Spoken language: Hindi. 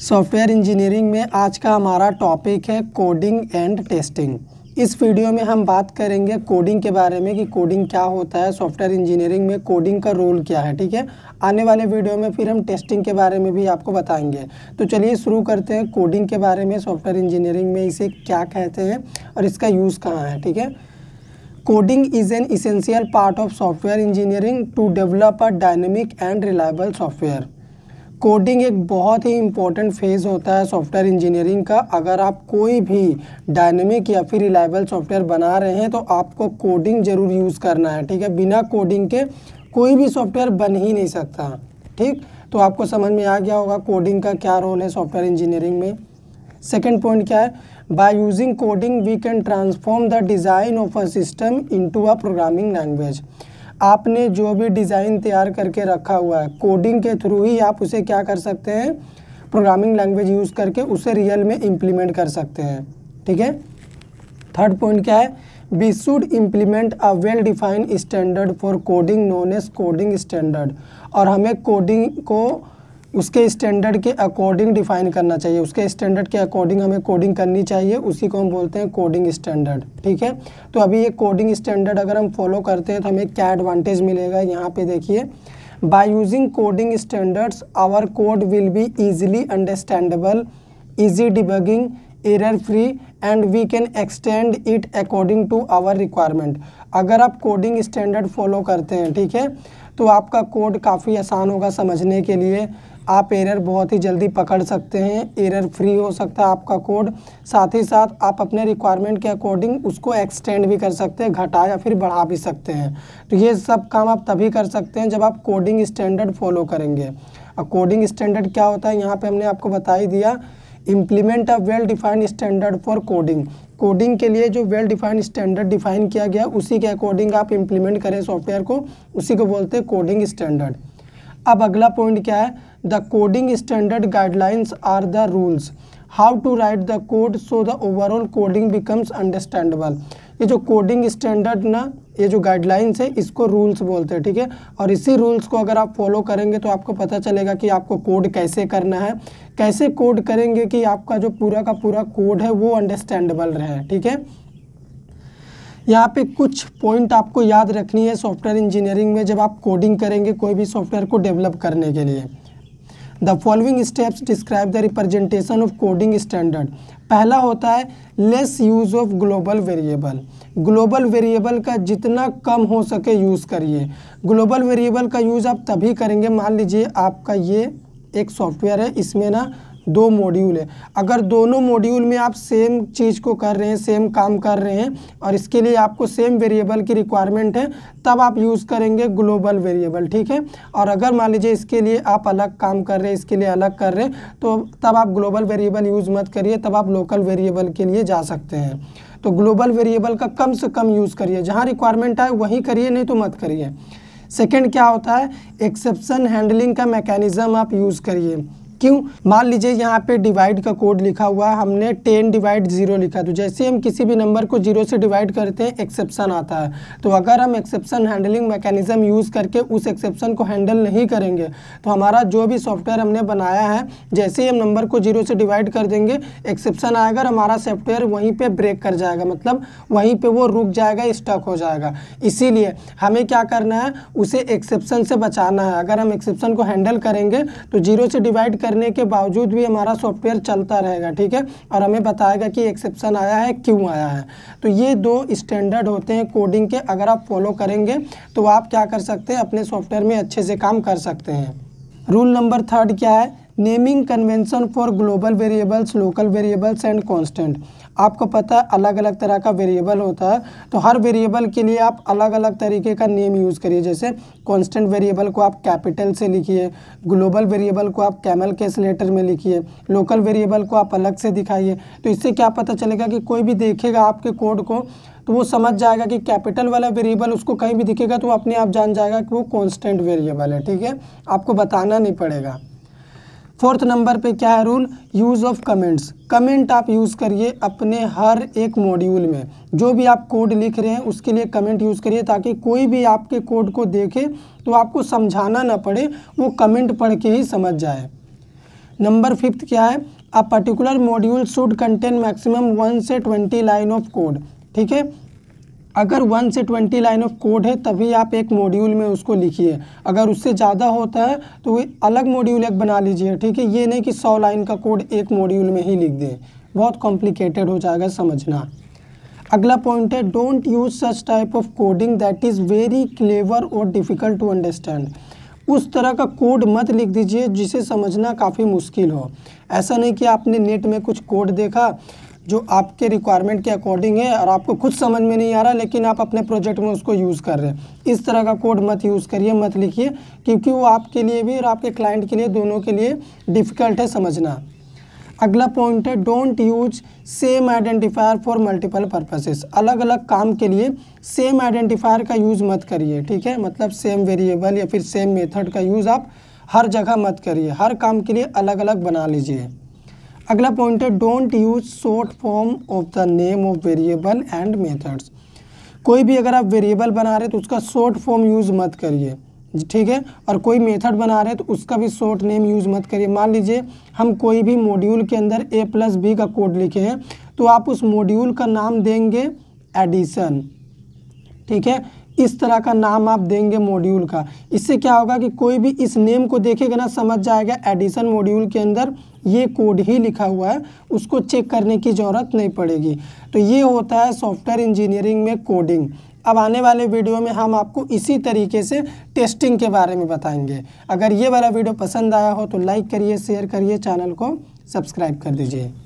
सॉफ्टवेयर इंजीनियरिंग में आज का हमारा टॉपिक है कोडिंग एंड टेस्टिंग इस वीडियो में हम बात करेंगे कोडिंग के बारे में कि कोडिंग क्या होता है सॉफ्टवेयर इंजीनियरिंग में कोडिंग का रोल क्या है ठीक है आने वाले वीडियो में फिर हम टेस्टिंग के बारे में भी आपको बताएंगे तो चलिए शुरू करते हैं कोडिंग के बारे में सॉफ्टवेयर इंजीनियरिंग में इसे क्या कहते हैं और इसका यूज़ कहाँ है ठीक है coding is an essential part of software engineering to develop a dynamic and reliable software coding एक बहुत ही इंपॉर्टेंट फेज़ होता है सॉफ्टवेयर इंजीनियरिंग का अगर आप कोई भी डायनेमिक या फिर रिलायबल सॉफ्टवेयर बना रहे हैं तो आपको कोडिंग ज़रूर यूज़ करना है ठीक है बिना कोडिंग के कोई भी सॉफ्टवेयर बन ही नहीं सकता ठीक तो आपको समझ में आ गया होगा कोडिंग का क्या रोल है सॉफ्टवेयर इंजीनियरिंग में सेकेंड पॉइंट क्या है by using coding we can transform the design of a system into a programming language आपने जो भी डिज़ाइन तैयार करके रखा हुआ है कोडिंग के थ्रू ही आप उसे क्या कर सकते हैं प्रोग्रामिंग लैंग्वेज यूज़ करके उसे रियल में इम्प्लीमेंट कर सकते हैं ठीक है थर्ड पॉइंट क्या है we should implement a well defined standard for coding known as coding standard और हमें कोडिंग को उसके स्टैंडर्ड के अकॉर्डिंग डिफाइन करना चाहिए उसके स्टैंडर्ड के अकॉर्डिंग हमें कोडिंग करनी चाहिए उसी को हम बोलते हैं कोडिंग स्टैंडर्ड ठीक है तो अभी ये कोडिंग स्टैंडर्ड अगर हम फॉलो करते हैं तो हमें क्या एडवांटेज मिलेगा यहाँ पे देखिए by using coding standards our code will be easily understandable easy debugging error free and we can extend it according to our requirement अगर आप कोडिंग स्टैंडर्ड फॉलो करते हैं ठीक है तो आपका कोड काफ़ी आसान होगा समझने के लिए आप एरर बहुत ही जल्दी पकड़ सकते हैं एरर फ्री हो सकता है आपका कोड साथ ही साथ आप अपने रिक्वायरमेंट के अकॉर्डिंग उसको एक्सटेंड भी कर सकते हैं घटा या फिर बढ़ा भी सकते हैं तो ये सब काम आप तभी कर सकते हैं जब आप कोडिंग स्टैंडर्ड फॉलो करेंगे और कोडिंग स्टैंडर्ड क्या होता है यहाँ पर हमने आपको बता ही दिया implement a well defined standard for coding coding के लिए जो वेल डिफाइंड स्टैंडर्ड डिफाइन किया गया उसी के अकॉर्डिंग आप इम्प्लीमेंट करें सॉफ्टवेयर को उसी को बोलते हैं कोडिंग स्टैंडर्ड अब अगला पॉइंट क्या है the coding standard guidelines are the rules how to write the code so the overall coding becomes understandable ये जो कोडिंग स्टैंडर्ड ना ये जो गाइडलाइंस है इसको रूल्स बोलते हैं ठीक है और इसी रूल्स को अगर आप फॉलो करेंगे तो आपको पता चलेगा कि आपको कोड कैसे करना है कैसे कोड करेंगे कि आपका जो पूरा का पूरा कोड है वो अंडरस्टैंडेबल रहे ठीक है यहाँ पे कुछ पॉइंट आपको याद रखनी है सॉफ्टवेयर इंजीनियरिंग में जब आप कोडिंग करेंगे कोई भी सॉफ्टवेयर को डेवलप करने के लिए the following steps describe the representation of coding standard पहला होता है less use of global variable global variable का जितना कम हो सके यूज़ करिए ग्लोबल वेरिएबल का यूज़ आप तभी करेंगे मान लीजिए आपका ये एक सॉफ्टवेयर है इसमें ना दो मॉड्यूल है अगर दोनों मॉड्यूल में आप सेम चीज़ को कर रहे हैं सेम काम कर रहे हैं और इसके लिए आपको सेम वेरिएबल की रिक्वायरमेंट है तब आप यूज़ करेंगे ग्लोबल वेरिएबल ठीक है और अगर मान लीजिए इसके लिए आप अलग काम कर रहे हैं इसके लिए अलग कर रहे हैं तो तब आप ग्लोबल वेरिएबल यूज़ मत करिए तब आप लोकल वेरिएबल के लिए जा सकते हैं तो ग्लोबल वेरिएबल का कम से कम यूज़ करिए जहाँ रिक्वायरमेंट आए वहीं करिए नहीं तो मत करिए सेकेंड क्या होता है एक्सेप्शन हैंडलिंग का मैकेनिज़्म आप यूज़ करिए क्यों मान लीजिए यहाँ पे डिवाइड का कोड लिखा हुआ है हमने टेन डिवाइड जीरो लिखा तो जैसे हम किसी भी नंबर को जीरो से डिवाइड करते हैं एक्सेप्शन आता है तो अगर हम एक्सेप्शन हैंडलिंग मैकेनिज्म यूज़ करके उस एक्सेप्शन को हैंडल नहीं करेंगे तो हमारा जो भी सॉफ्टवेयर हमने बनाया है जैसे ही हम नंबर को जीरो से डिवाइड कर देंगे एक्सेप्शन आएगा हमारा सॉफ्टवेयर वहीं पर ब्रेक कर जाएगा मतलब वहीं पर वो रुक जाएगा स्टक हो जाएगा इसीलिए हमें क्या करना है उसे एक्सेप्शन से बचाना है अगर हम एक्सेप्शन को हैंडल करेंगे तो जीरो से डिवाइड कर करने के बावजूद भी हमारा सॉफ्टवेयर चलता रहेगा ठीक है और हमें बताएगा कि एक्सेप्शन आया है क्यों आया है तो ये दो स्टैंडर्ड होते हैं कोडिंग के अगर आप फॉलो करेंगे तो आप क्या कर सकते हैं अपने सॉफ्टवेयर में अच्छे से काम कर सकते हैं रूल नंबर थर्ड क्या है naming convention for global variables local variables and constant आपको पता है अलग अलग तरह का वेरिएबल होता है तो हर वेरिएबल के लिए आप अलग अलग तरीके का नेम यूज़ करिए जैसे कांस्टेंट वेरिएबल को आप कैपिटल से लिखिए ग्लोबल वेरिएबल को आप कैमल केस लेटर में लिखिए लोकल वेरिएबल को आप अलग से दिखाइए तो इससे क्या पता चलेगा कि कोई भी देखेगा आपके कोड को तो वो समझ जाएगा कि कैपिटल वाला वेरिएबल उसको कहीं भी दिखेगा तो वो अपने आप जान जाएगा कि वो कॉन्स्टेंट वेरिएबल है ठीक है आपको बताना नहीं पड़ेगा फोर्थ नंबर पे क्या है rule use of comments comment आप यूज़ करिए अपने हर एक मॉड्यूल में जो भी आप कोड लिख रहे हैं उसके लिए कमेंट यूज़ करिए ताकि कोई भी आपके कोड को देखे तो आपको समझाना ना पड़े वो कमेंट पढ़ के ही समझ जाए नंबर फिफ्थ क्या है a particular module should contain maximum one से ट्वेंटी लाइन ऑफ कोड ठीक है अगर वन से ट्वेंटी लाइन ऑफ कोड है तभी आप एक मॉड्यूल में उसको लिखिए अगर उससे ज़्यादा होता है तो वो अलग मॉड्यूल एक बना लीजिए ठीक है ये नहीं कि सौ लाइन का कोड एक मॉड्यूल में ही लिख दें बहुत कॉम्प्लिकेटेड हो जाएगा समझना अगला पॉइंट है don't use such type of coding that is very clever और डिफ़िकल्ट टू अंडरस्टैंड उस तरह का कोड मत लिख दीजिए जिसे समझना काफ़ी मुश्किल हो ऐसा नहीं कि आपने नेट में कुछ कोड देखा जो आपके रिक्वायरमेंट के अकॉर्डिंग है और आपको खुद समझ में नहीं आ रहा लेकिन आप अपने प्रोजेक्ट में उसको यूज़ कर रहे हैं इस तरह का कोड मत यूज़ करिए मत लिखिए क्योंकि वो आपके लिए भी और आपके क्लाइंट के लिए दोनों के लिए डिफ़िकल्ट है समझना अगला पॉइंट है don't use same identifier for multiple purposes अलग अलग काम के लिए सेम आइडेंटिफायर का यूज़ मत करिए ठीक है मतलब सेम वेरिएबल या फिर सेम मेथड का यूज़ आप हर जगह मत करिए हर काम के लिए अलग अलग बना लीजिए अगला पॉइंट है don't use short form of the name of variable and methods कोई भी अगर आप वेरिएबल बना रहे तो उसका शॉर्ट फॉर्म यूज़ मत करिए ठीक है और कोई मेथड बना रहे तो उसका भी शॉर्ट नेम यूज़ मत करिए मान लीजिए हम कोई भी मॉड्यूल के अंदर ए प्लस बी का कोड लिखे हैं तो आप उस मॉड्यूल का नाम देंगे एडिशन ठीक है इस तरह का नाम आप देंगे मॉड्यूल का इससे क्या होगा कि कोई भी इस नेम को देखेगा ना समझ जाएगा एडिशन मॉड्यूल के अंदर ये कोड ही लिखा हुआ है उसको चेक करने की ज़रूरत नहीं पड़ेगी तो ये होता है सॉफ्टवेयर इंजीनियरिंग में कोडिंग अब आने वाले वीडियो में हम आपको इसी तरीके से टेस्टिंग के बारे में बताएंगे अगर ये वाला वीडियो पसंद आया हो तो लाइक करिए शेयर करिए चैनल को सब्सक्राइब कर दीजिए